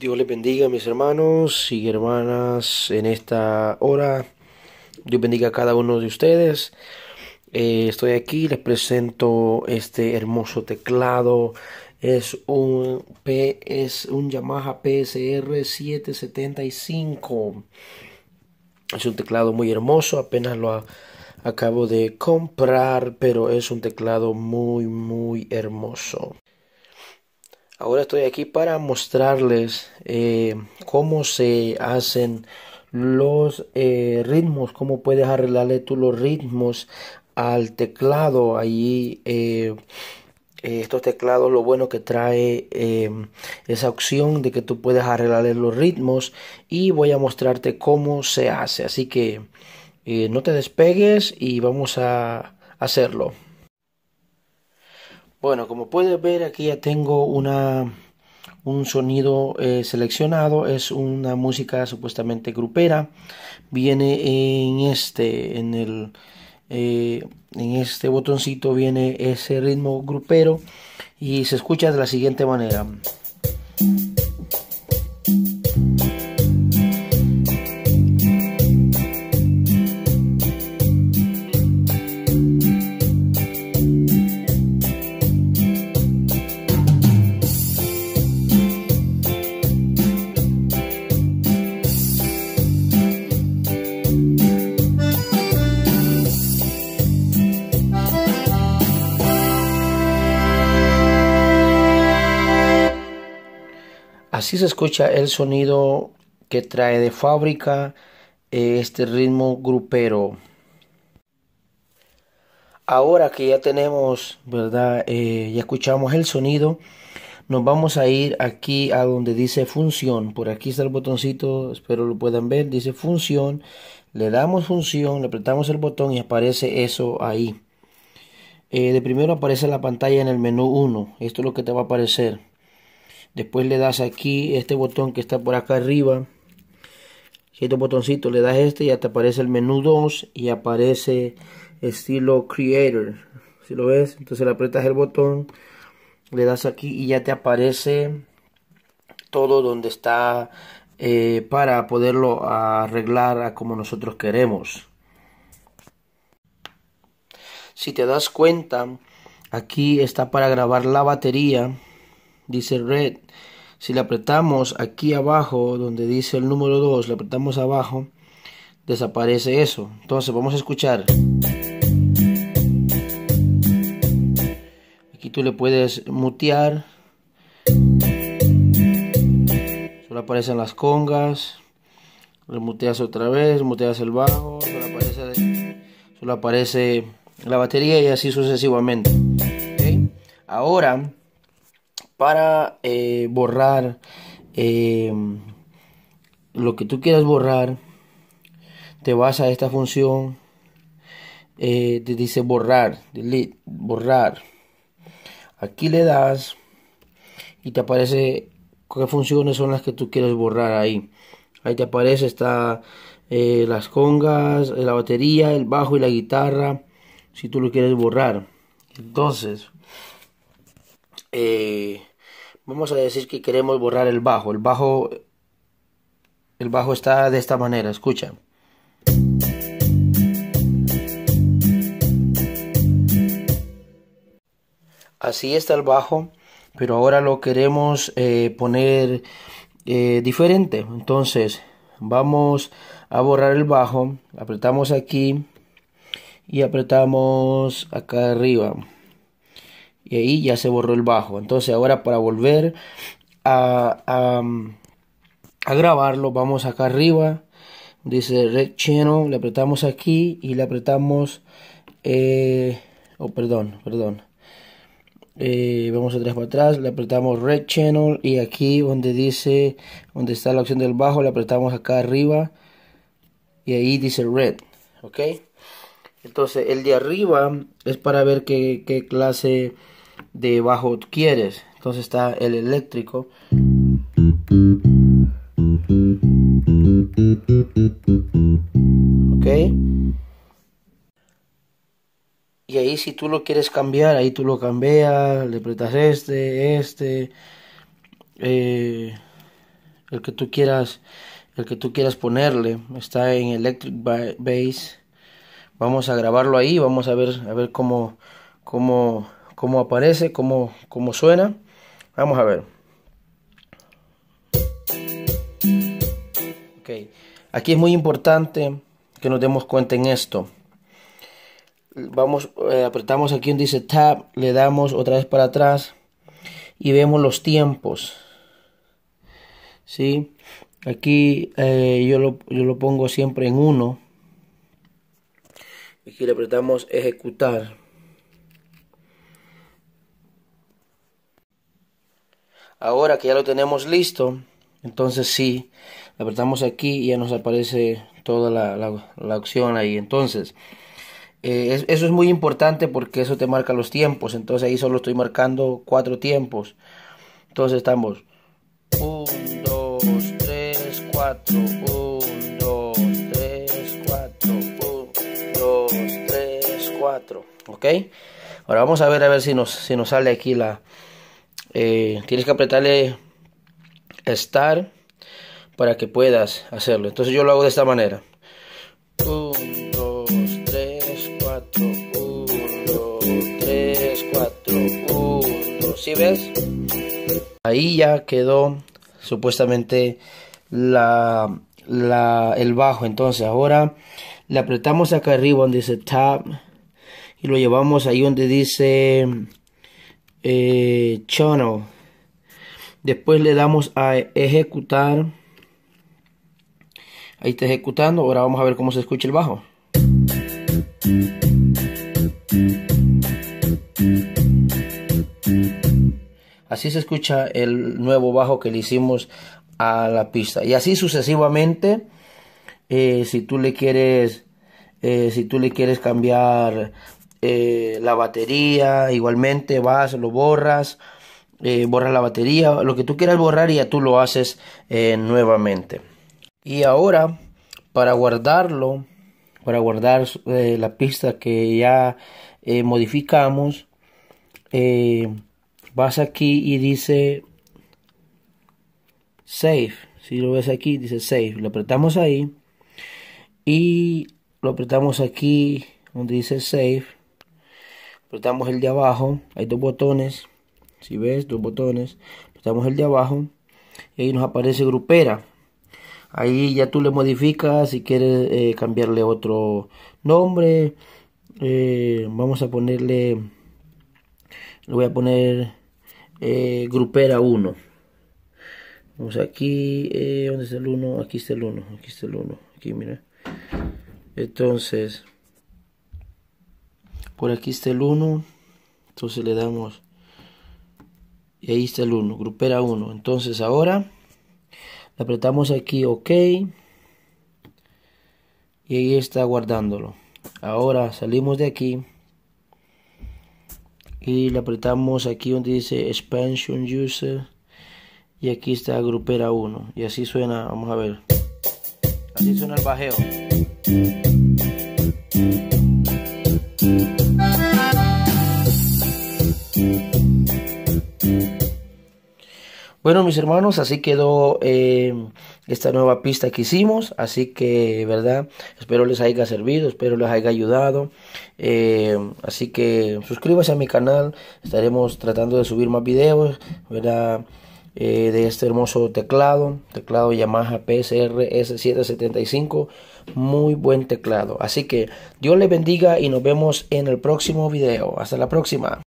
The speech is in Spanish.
Dios les bendiga mis hermanos y hermanas en esta hora. Dios bendiga a cada uno de ustedes. Eh, estoy aquí, les presento este hermoso teclado. Es un, P, es un Yamaha PSR 775. Es un teclado muy hermoso, apenas lo acabo de comprar, pero es un teclado muy, muy hermoso. Ahora estoy aquí para mostrarles eh, cómo se hacen los eh, ritmos, cómo puedes arreglarle tú los ritmos al teclado. Ahí eh, estos teclados, lo bueno que trae esa opción de que tú puedes arreglarle los ritmos y voy a mostrarte cómo se hace. Así que no te despegues y vamos a hacerlo. Bueno, como puedes ver aquí ya tengo un sonido eh, seleccionado, es una música supuestamente grupera, viene en este, en el... Eh, en este botoncito viene ese ritmo grupero y se escucha de la siguiente manera. se escucha el sonido que trae de fábrica eh, este ritmo grupero. Ahora que ya tenemos, ¿verdad? Eh, ya escuchamos el sonido. Nos vamos a ir aquí a donde dice función. Por aquí está el botoncito, espero lo puedan ver. Dice función. Le damos función, le apretamos el botón y aparece eso ahí. Eh, de primero aparece la pantalla en el menú 1. Esto es lo que te va a aparecer. Después le das aquí este botón que está por acá arriba. Este botoncito le das este y ya te aparece el menú 2 y aparece estilo creator. Si lo ves, entonces le aprietas el botón, le das aquí y ya te aparece todo donde está eh, para poderlo arreglar a como nosotros queremos. Si te das cuenta, aquí está para grabar la batería dice red. Si le apretamos aquí abajo, donde dice el número 2, Le apretamos abajo, desaparece eso. Entonces vamos a escuchar. Aquí tú le puedes mutear. Solo aparecen las congas. Remuteas otra vez, muteas el bajo, solo aparece, la batería y así sucesivamente. Ahora para eh, borrar eh, lo que tú quieras borrar. Te vas a esta función. Eh, te dice borrar, delete, borrar. Aquí le das y te aparece qué funciones son las que tú quieres borrar ahí. Ahí te aparece está las congas, la batería, el bajo y la guitarra. Si tú lo quieres borrar. Entonces, eh, vamos a decir que queremos borrar el bajo. El bajo, el bajo está de esta manera, escucha. Así está el bajo, pero ahora lo queremos eh, poner eh, diferente. Entonces vamos a borrar el bajo, apretamos aquí y apretamos acá arriba y ahí ya se borró el bajo. Entonces ahora para volver a, a, grabarlo vamos acá arriba, dice Red Channel, le apretamos aquí y le apretamos, eh, oh perdón, perdón. Eh, vamos atrás para atrás, le apretamos Red Channel y aquí donde dice, donde está la opción del bajo, le apretamos acá arriba y ahí dice Red, ok. Entonces el de arriba es para ver qué, qué clase debajo bajo quieres. Entonces está el eléctrico. Ok. Y ahí si tú lo quieres cambiar, ahí tú lo cambias, le apretas este, este, eh, el que tú quieras, el que tú quieras ponerle, está en Electric base Vamos a grabarlo ahí, vamos a ver, a ver cómo, cómo, cómo aparece, cómo, suena. Vamos a ver. Okay. Aquí es muy importante que nos demos cuenta en esto. Vamos, eh, apretamos aquí donde dice tab, le damos otra vez para atrás y vemos los tiempos. ¿Sí? Aquí eh, yo, lo, pongo siempre en y Aquí le apretamos ejecutar. Ahora que ya lo tenemos listo, entonces sí, le apretamos aquí y ya nos aparece toda la, la, la opción ahí. Entonces, eh, eso es muy importante porque eso te marca los tiempos. Entonces ahí solo estoy marcando cuatro tiempos. Entonces estamos 1, 2, 3, 4, 1, 2, 3, 4, 1, 2, 3, 4. ¿Ok? Ahora vamos a ver a ver si nos, si nos sale aquí la, eh, tienes que apretarle Start para que puedas hacerlo. Entonces yo lo hago de esta manera. 1, 2, 3, 4, 1, 3, 4, 1. ¿Sí ves? Ahí ya quedó supuestamente el bajo. Entonces ahora le apretamos acá arriba donde dice Tab y lo llevamos ahí donde dice eh, Chono Después le damos a ejecutar. Ahí está ejecutando. Ahora vamos a ver cómo se escucha el bajo. Así se escucha el nuevo bajo que le hicimos a la pista. Y así sucesivamente, eh, si tú le quieres, eh, si tú le quieres cambiar eh, la batería, igualmente vas, lo borras, eh, borras la batería, lo que tú quieras borrar y ya tú lo haces eh, nuevamente. Y ahora, para guardarlo, para guardar la pista que ya modificamos, vas aquí y dice save. Si lo ves aquí, dice save. Lo apretamos ahí y lo apretamos aquí donde dice save apretamos el de abajo, hay dos botones, si ves, dos botones, apretamos el de abajo y ahí nos aparece grupera. Ahí ya tú le modificas si quieres eh, cambiarle otro nombre. Eh, vamos a ponerle, le voy a poner eh, grupera 1. Vamos aquí, ¿dónde está el 1? Aquí está el 1, aquí está el 1, aquí mira. Entonces, por aquí está el 1. Entonces le damos. Y ahí está el 1, grupera 1. Entonces ahora le apretamos aquí OK. Y ahí está guardándolo. Ahora salimos de aquí. Y le apretamos aquí donde dice Expansion User. Y aquí está grupera 1. Y así suena, vamos a ver. Así suena el bajeo. Bueno, mis hermanos, así quedó eh, esta nueva pista que hicimos. Así que, ¿verdad? Espero les haya servido, espero les haya ayudado. Eh, así que suscríbase a mi canal. Estaremos tratando de subir más videos, ¿verdad? Eh, de este hermoso teclado, teclado Yamaha PSR S775, muy buen teclado. Así que Dios les bendiga y nos vemos en el próximo video. Hasta la próxima.